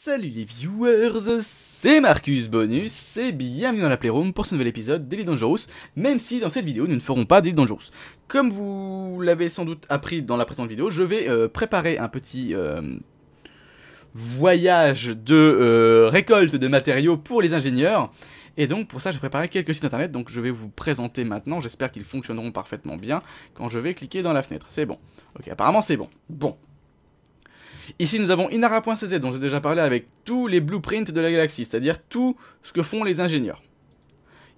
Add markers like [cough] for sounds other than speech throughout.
Salut les viewers, c'est Marcus Bonus et bienvenue dans la Playroom pour ce nouvel épisode d'Elite Dangerous, même si dans cette vidéo nous ne ferons pas d'Elite Dangerous. Comme vous l'avez sans doute appris dans la présente vidéo, je vais euh, préparer un petit euh, voyage de euh, récolte de matériaux pour les ingénieurs. Et donc pour ça j'ai préparé quelques sites internet, donc je vais vous présenter maintenant, j'espère qu'ils fonctionneront parfaitement bien quand je vais cliquer dans la fenêtre. C'est bon. Ok, apparemment c'est bon. Bon. Ici, nous avons Inara.cz, dont j'ai déjà parlé avec tous les blueprints de la galaxie, c'est-à-dire tout ce que font les ingénieurs.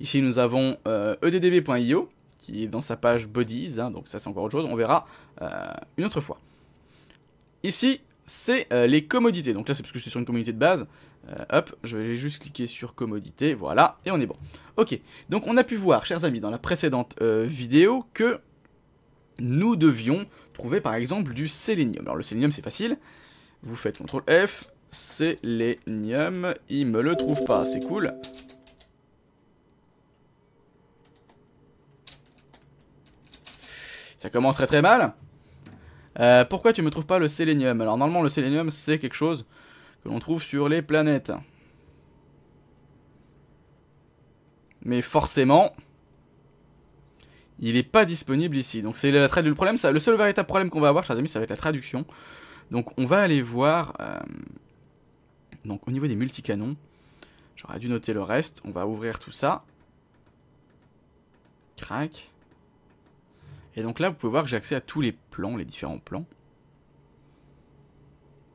Ici, nous avons eddb.io, euh, e qui est dans sa page Bodies, hein, donc ça c'est encore autre chose, on verra euh, une autre fois. Ici, c'est euh, les commodités, donc là c'est parce que je suis sur une communauté de base, hop, je vais juste cliquer sur commodité, voilà, et on est bon. Ok, donc on a pu voir, chers amis, dans la précédente vidéo, que nous devions par exemple du sélénium. Alors le sélénium c'est facile, vous faites CTRL F, sélénium, il me le trouve pas, c'est cool. Ça commencerait très mal. Euh, pourquoi tu me trouves pas le sélénium Alors normalement le sélénium c'est quelque chose que l'on trouve sur les planètes. Mais forcément, il n'est pas disponible ici. Donc c'est la Le problème, ça, le seul véritable problème qu'on va avoir, chers amis, ça va être la traduction. Donc on va aller voir. Euh, donc au niveau des multicanons, j'aurais dû noter le reste. On va ouvrir tout ça. Crac. Et donc là, vous pouvez voir que j'ai accès à tous les plans, les différents plans.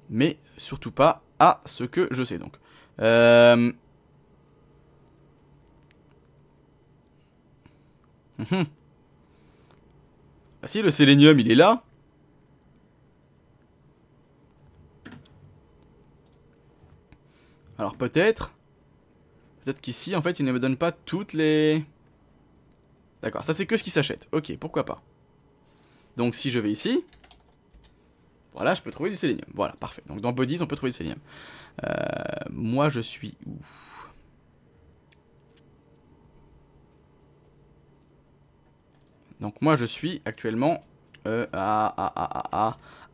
Mais surtout pas à ce que je sais donc. Euh, hum, hum. Ah si, le sélénium, il est là Alors peut-être... Peut-être qu'ici, en fait, il ne me donne pas toutes les... D'accord, ça c'est que ce qui s'achète. Ok, pourquoi pas. Donc si je vais ici... Voilà, je peux trouver du sélénium. Voilà, parfait. Donc dans Bodies, on peut trouver du sélénium. Euh, moi, je suis Donc moi je suis actuellement euh, ah ah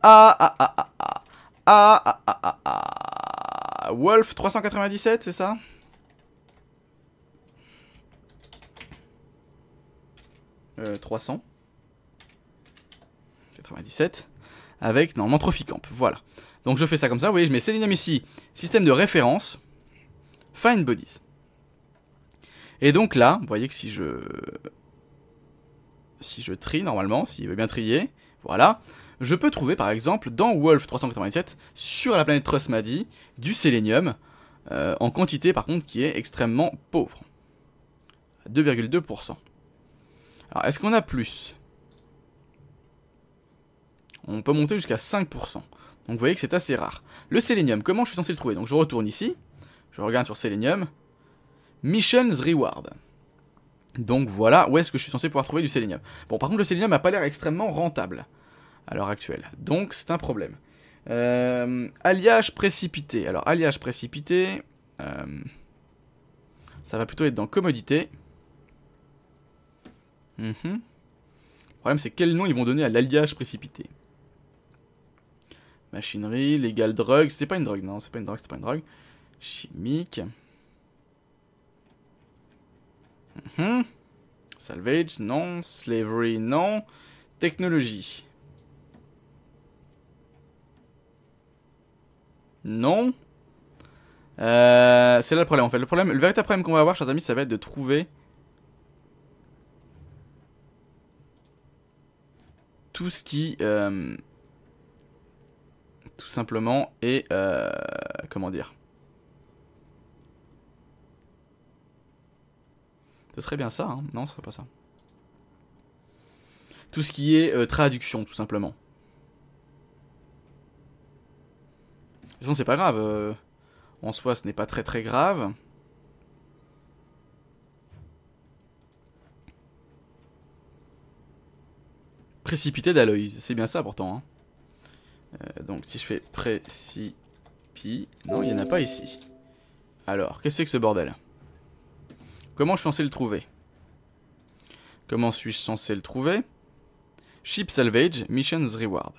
ah ah ah ah Wolf 397, c'est ça 300 97 avec normalement ah voilà. Donc je fais ça comme ça, vous voyez, je mets Selenium ici, système de référence, Find Bodies. Et donc là, vous voyez que si je si je trie normalement, s'il veut bien trier, voilà, je peux trouver par exemple dans Wolf 397, sur la planète Trusmadi, du sélénium, euh, en quantité par contre qui est extrêmement pauvre. 2,2%. Alors est-ce qu'on a plus On peut monter jusqu'à 5%. Donc vous voyez que c'est assez rare. Le sélénium, comment je suis censé le trouver Donc je retourne ici, je regarde sur sélénium, Missions Reward. Donc voilà, où est-ce que je suis censé pouvoir trouver du sélénium Bon, par contre, le sélénium n'a pas l'air extrêmement rentable à l'heure actuelle. Donc c'est un problème. Euh, alliage précipité. Alors, alliage précipité, euh, ça va plutôt être dans commodité. Mhm. Le problème, c'est quel nom ils vont donner à l'alliage précipité. Machinerie, légale, drogue... c'est pas une drogue, non, c'est pas une drogue, c'est pas une drogue. Chimique. Mhm. Salvage, non. Slavery, non. Technologie. Non. Euh, c'est là le problème en fait. Le, problème, le véritable problème qu'on va avoir, chers amis, ça va être de trouver tout ce qui, euh, tout simplement, est, euh, comment dire, Ce serait bien ça, hein Non, ce serait pas ça. Tout ce qui est euh, traduction, tout simplement. De toute c'est pas grave. Euh, en soi, ce n'est pas très très grave. Précipité d'Aloïse, c'est bien ça pourtant. Hein. Euh, donc si je fais précipi... Non, il n'y en a pas ici. Alors, qu'est-ce que c'est que ce bordel Comment je suis censé le trouver Comment suis-je censé le trouver Ship Salvage, Missions Reward.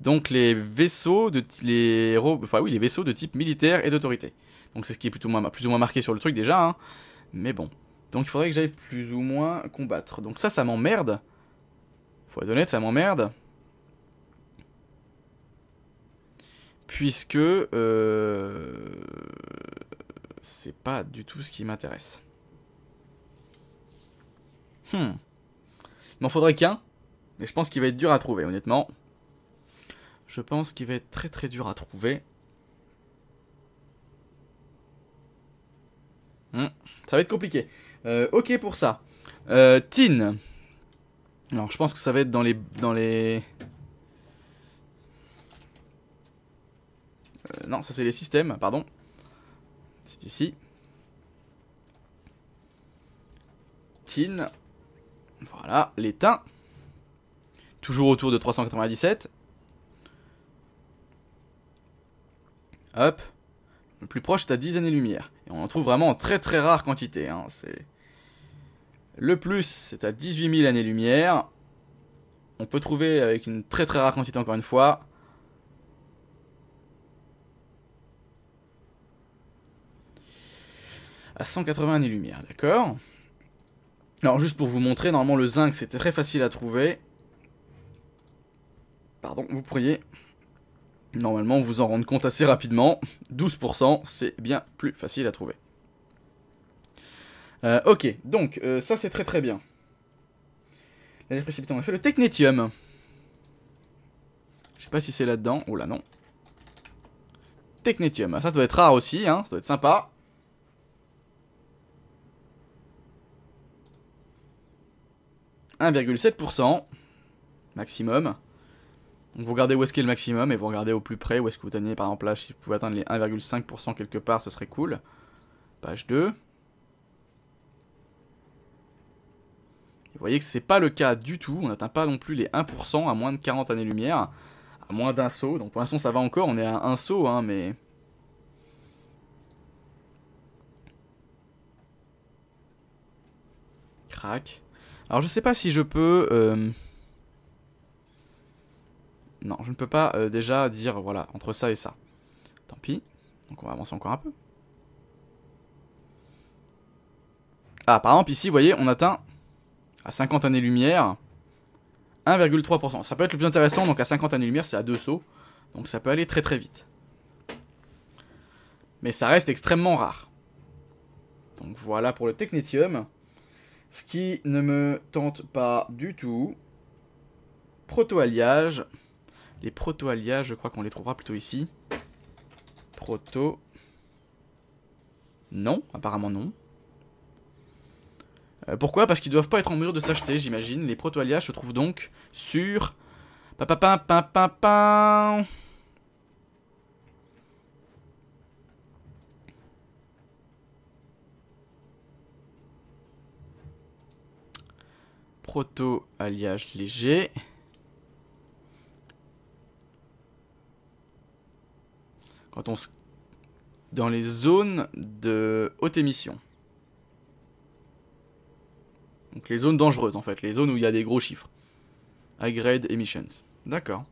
Donc les vaisseaux de les enfin oui les vaisseaux de type militaire et d'autorité. Donc c'est ce qui est plutôt plus ou moins marqué sur le truc déjà. Hein. Mais bon. Donc il faudrait que j'aille plus ou moins combattre. Donc ça, ça m'emmerde. Faut être honnête, ça m'emmerde. Puisque... Euh, c'est pas du tout ce qui m'intéresse. Hmm. Il m'en faudrait qu'un. Mais je pense qu'il va être dur à trouver, honnêtement. Je pense qu'il va être très très dur à trouver. Hmm. Ça va être compliqué. Euh, ok pour ça. Euh, tin. Alors je pense que ça va être dans les... Dans les... Euh, non, ça c'est les systèmes, pardon. C'est ici. Tin. Voilà, l'étain. Toujours autour de 397. Hop. Le plus proche, c'est à 10 années-lumière. Et on en trouve vraiment en très très rare quantité. Hein. Le plus, c'est à 18 000 années-lumière. On peut trouver avec une très très rare quantité encore une fois. À 180 années-lumière, d'accord alors juste pour vous montrer, normalement le zinc c'est très facile à trouver. Pardon, vous pourriez normalement vous en rendre compte assez rapidement. 12% c'est bien plus facile à trouver. Euh, ok, donc euh, ça c'est très très bien. La précipitants on a fait le technétium. Je sais pas si c'est là-dedans. Oh là non. Technétium, ça, ça doit être rare aussi, hein. ça doit être sympa. 1,7% maximum. vous regardez où est-ce qu'est le maximum et vous regardez au plus près où est-ce que vous teniez Par exemple là, si vous pouvez atteindre les 1,5% quelque part, ce serait cool. Page 2. Vous voyez que c'est pas le cas du tout. On n'atteint pas non plus les 1% à moins de 40 années-lumière. À moins d'un saut. Donc pour l'instant ça va encore, on est à un saut, hein, mais... Crac. Alors je sais pas si je peux... Euh, non, je ne peux pas euh, déjà dire, voilà, entre ça et ça. Tant pis. Donc on va avancer encore un peu. Ah, par exemple, ici, vous voyez, on atteint, à 50 années-lumière, 1,3%. Ça peut être le plus intéressant, donc à 50 années-lumière, c'est à deux sauts. Donc ça peut aller très très vite. Mais ça reste extrêmement rare. Donc voilà pour le technétium. Ce qui ne me tente pas du tout. Proto-alliage. Les proto-alliages, je crois qu'on les trouvera plutôt ici. Proto. Non, apparemment non. Euh, pourquoi Parce qu'ils doivent pas être en mesure de s'acheter, j'imagine. Les proto-alliages se trouvent donc sur... Pa-pa-pa-pa-pa-pa... proto-alliage léger. Quand on se... Dans les zones de haute émission. Donc les zones dangereuses en fait, les zones où il y a des gros chiffres. High grade emissions. D'accord.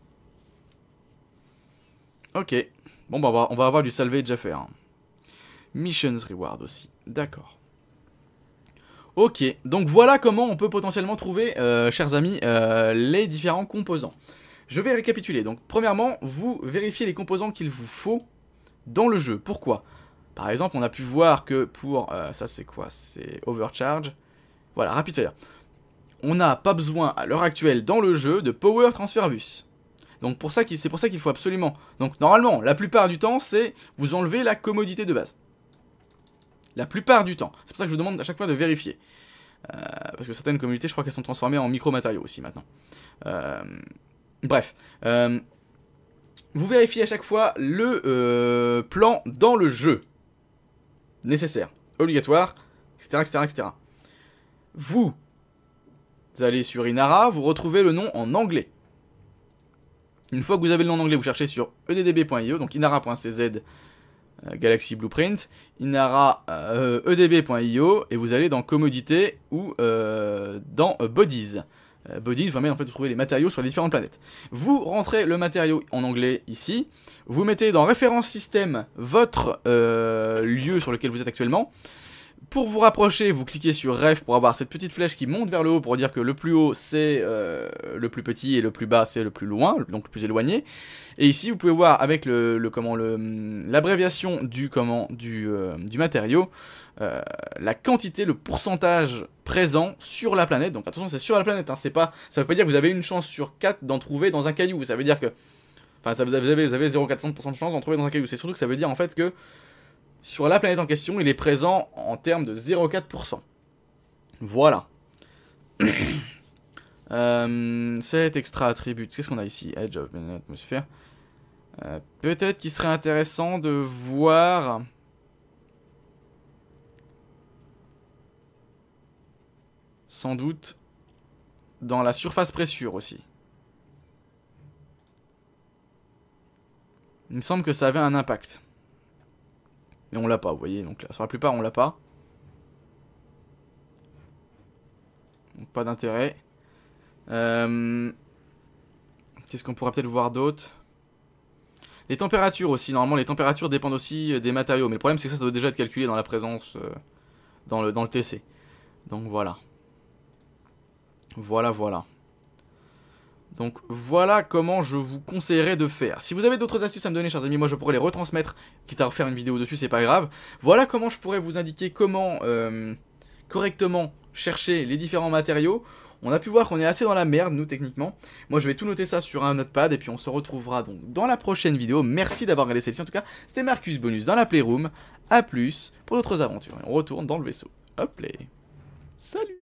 Ok. Bon bah on va avoir du salvage à faire. Missions reward aussi. D'accord. Ok, donc voilà comment on peut potentiellement trouver, euh, chers amis, euh, les différents composants. Je vais récapituler. Donc, premièrement, vous vérifiez les composants qu'il vous faut dans le jeu. Pourquoi Par exemple, on a pu voir que pour... Euh, ça, c'est quoi C'est Overcharge. Voilà, rapide Fire. On n'a pas besoin, à l'heure actuelle, dans le jeu, de Power Transfer Bus. Donc, pour ça, c'est pour ça qu'il faut absolument... Donc, normalement, la plupart du temps, c'est vous enlever la commodité de base. La plupart du temps. C'est pour ça que je vous demande à chaque fois de vérifier. Euh, parce que certaines communautés, je crois qu'elles sont transformées en micro-matériaux aussi maintenant. Euh, bref. Euh, vous vérifiez à chaque fois le plan dans le jeu. Nécessaire, obligatoire, etc. etc., Vous, vous allez sur Inara, vous retrouvez le nom en anglais. Une fois que vous avez le nom en anglais, vous cherchez sur eddb.io, e, donc inara.cz euh, Galaxy Blueprint, Inara edb.io euh, e et vous allez dans Commodités ou euh, dans Bodies. Bodies vous permet en fait de trouver les matériaux sur les différentes planètes. Vous rentrez le matériau en anglais ici, vous mettez dans référence système votre lieu sur lequel vous êtes actuellement, pour vous rapprocher, vous cliquez sur ref pour avoir cette petite flèche qui monte vers le haut pour dire que le plus haut c'est euh, le plus petit et le plus bas c'est le plus loin, donc le plus éloigné. Et ici vous pouvez voir avec le, comment le l'abréviation du comment du, euh, du matériau euh, la quantité, le pourcentage présent sur la planète. Donc attention, c'est sur la planète, hein, c'est pas ça veut pas dire que vous avez une chance sur 4 d'en trouver dans un caillou. Ça veut dire que enfin ça vous avez vous avez 0,400% de chance d'en trouver dans un caillou. C'est surtout que ça veut dire en fait que sur la planète en question, il est présent en termes de 0,4%. Voilà. [clears throat] euh, cet extra attribut, qu'est-ce qu'on a ici Edge of Atmosphere. Euh, peut-être qu'il serait intéressant de voir... Sans doute dans la surface pressure aussi. Il me semble que ça avait un impact. Mais on l'a pas, vous voyez. Donc là, sur la plupart, on l'a pas. Donc pas d'intérêt. Euh, qu'est-ce qu'on pourra peut-être voir d'autre Les températures aussi. Normalement, les températures dépendent aussi euh, des matériaux. Mais le problème, c'est que ça, ça doit déjà être calculé dans la présence, euh, dans, le, dans le TC. Donc voilà. Voilà, voilà. Donc voilà comment je vous conseillerais de faire. Si vous avez d'autres astuces à me donner, chers amis, moi je pourrais les retransmettre, quitte à refaire une vidéo dessus, c'est pas grave. Voilà comment je pourrais vous indiquer comment euh, correctement chercher les différents matériaux. On a pu voir qu'on est assez dans la merde, nous, techniquement. Moi, je vais tout noter ça sur un notepad, et puis on se retrouvera donc dans la prochaine vidéo. Merci d'avoir regardé celle-ci. En tout cas, c'était Marcus Bonus dans la Playroom. A plus pour d'autres aventures. Et on retourne dans le vaisseau. Hop là. Salut